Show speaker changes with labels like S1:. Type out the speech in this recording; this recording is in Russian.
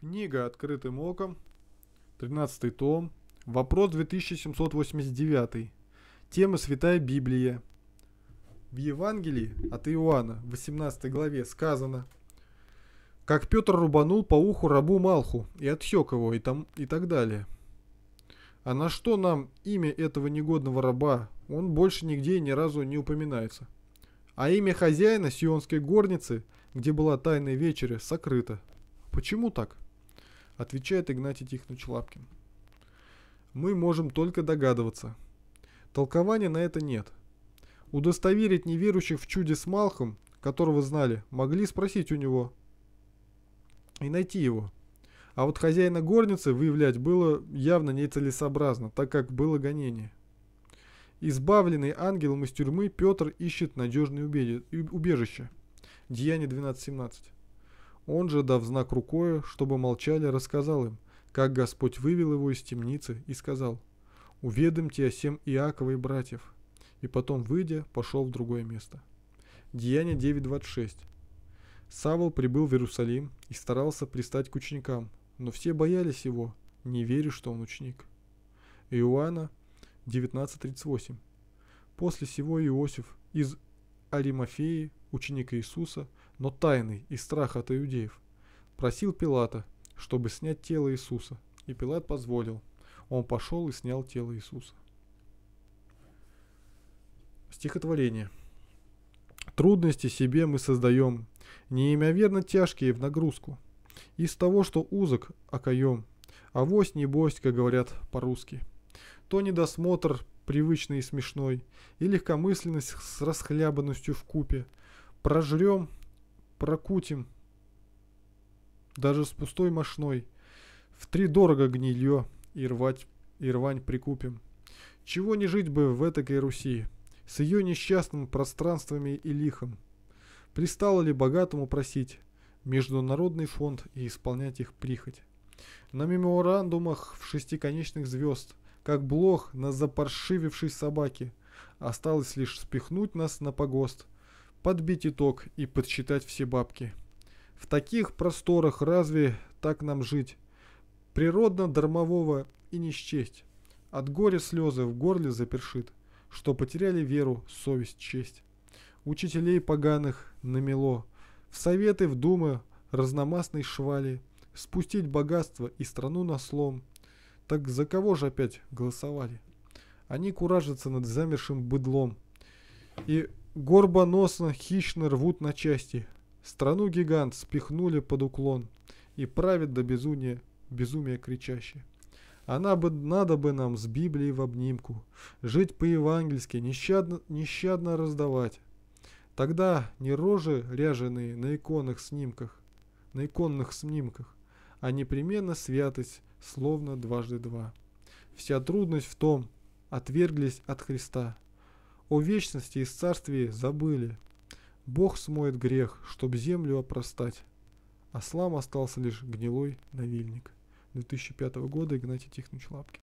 S1: Книга «Открытым оком», 13 том, вопрос 2789. Тема «Святая Библия». В Евангелии от Иоанна, 18 главе, сказано «Как Петр рубанул по уху рабу Малху и отсек его» и, там, и так далее. А на что нам имя этого негодного раба? Он больше нигде и ни разу не упоминается. А имя хозяина сионской горницы, где была тайная вечеря, сокрыто. Почему так? отвечает Игнатий Тихонович Лапкин. Мы можем только догадываться. Толкования на это нет. Удостоверить неверующих в чуде с Малхом, которого знали, могли спросить у него и найти его. А вот хозяина горницы выявлять было явно нецелесообразно, так как было гонение. Избавленный ангелом из тюрьмы, Петр ищет надежное убежище. Деяние 12.17. Он же, дав знак рукой, чтобы молчали, рассказал им, как Господь вывел его из темницы и сказал, «Уведомьте о сем Иакова и братьев». И потом, выйдя, пошел в другое место. Деяние 9.26. Савол прибыл в Иерусалим и старался пристать к ученикам, но все боялись его, не веря, что он ученик. Иоанна 19.38. После сего Иосиф из Алимафеи ученик Иисуса, но тайный, и страх от иудеев, просил Пилата, чтобы снять тело Иисуса, и Пилат позволил. Он пошел и снял тело Иисуса. Стихотворение. Трудности себе мы создаем, неимоверно тяжкие в нагрузку. Из того, что узок окоем, авось небось, как говорят по-русски. То недосмотр привычный и смешной, и легкомысленность с расхлябанностью в купе – прожрем, прокутим, даже с пустой мошной. В три дорого гнилье и рвать, и рвань прикупим. Чего не жить бы в этой Руси, с ее несчастным пространствами и лихом. Пристало ли богатому просить международный фонд и исполнять их прихоть? На меморандумах в шестиконечных звезд, как блох на запаршивившей собаке, осталось лишь спихнуть нас на погост – подбить итог и подсчитать все бабки. В таких просторах разве так нам жить? Природно-дармового и не счесть. От горя слезы в горле запершит, что потеряли веру, совесть, честь. Учителей поганых намело, в советы, в думы разномастной швали, спустить богатство и страну на слом. Так за кого же опять голосовали? Они куражатся над замершим быдлом и Горбоносно хищно рвут на части. Страну гигант спихнули под уклон и правит до безумия, безумия кричаще. Она бы, надо бы нам с Библией в обнимку, жить по-евангельски, нещадно, нещадно раздавать. Тогда не рожи ряженые на иконных снимках, на иконных снимках, а непременно святость, словно дважды два. Вся трудность в том, отверглись от Христа. О вечности и царствии забыли. Бог смоет грех, чтоб землю опростать. А слам остался лишь гнилой навильник. 2005 года Игнатий Тихонович Лапкин.